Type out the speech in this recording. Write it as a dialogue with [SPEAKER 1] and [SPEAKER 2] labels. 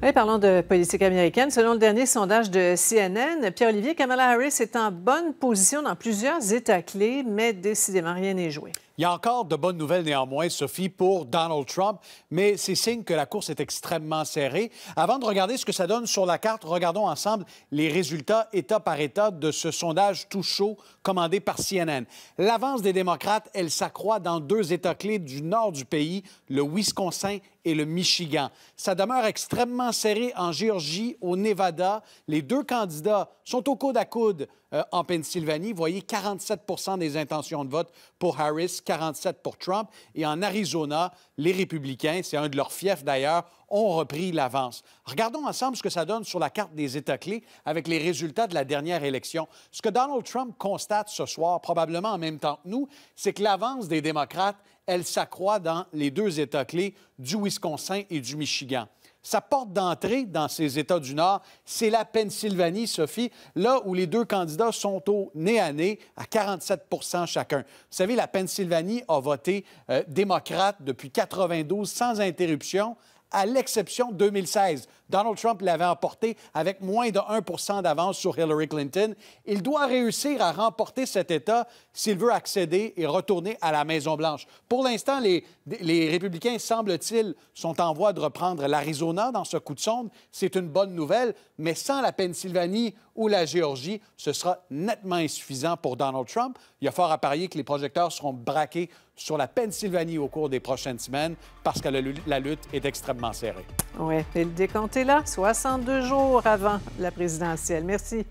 [SPEAKER 1] Oui, parlons de politique américaine. Selon le dernier sondage de CNN, Pierre-Olivier Kamala Harris est en bonne position dans plusieurs États clés, mais décidément rien n'est joué.
[SPEAKER 2] Il y a encore de bonnes nouvelles néanmoins, Sophie, pour Donald Trump, mais c'est signe que la course est extrêmement serrée. Avant de regarder ce que ça donne sur la carte, regardons ensemble les résultats État par État de ce sondage tout chaud commandé par CNN. L'avance des démocrates, elle s'accroît dans deux États clés du nord du pays, le Wisconsin et le Michigan. Ça demeure extrêmement serré en Géorgie, au Nevada. Les deux candidats sont au coude à coude euh, en Pennsylvanie. Vous voyez 47 des intentions de vote pour Harris, 47 pour Trump. Et en Arizona, les républicains, c'est un de leurs fiefs d'ailleurs, ont repris l'avance. Regardons ensemble ce que ça donne sur la carte des États-clés avec les résultats de la dernière élection. Ce que Donald Trump constate ce soir, probablement en même temps que nous, c'est que l'avance des démocrates, elle s'accroît dans les deux États-clés du Wisconsin et du Michigan. Sa porte d'entrée dans ces États du Nord, c'est la Pennsylvanie, Sophie, là où les deux candidats sont au nez à nez, à 47 chacun. Vous savez, la Pennsylvanie a voté euh, démocrate depuis 92 sans interruption à l'exception 2016. Donald Trump l'avait emporté avec moins de 1 d'avance sur Hillary Clinton. Il doit réussir à remporter cet État s'il veut accéder et retourner à la Maison-Blanche. Pour l'instant, les, républicains, semble-t-il, sont en voie de reprendre l'Arizona dans ce coup de sonde. C'est une bonne nouvelle, mais sans la Pennsylvanie ou la Géorgie, ce sera nettement insuffisant pour Donald Trump. Il y a fort à parier que les projecteurs seront braqués sur la Pennsylvanie au cours des prochaines semaines parce que la lutte est extrêmement serrée.
[SPEAKER 1] Oui, et le décompte est là, 62 jours avant la présidentielle. Merci.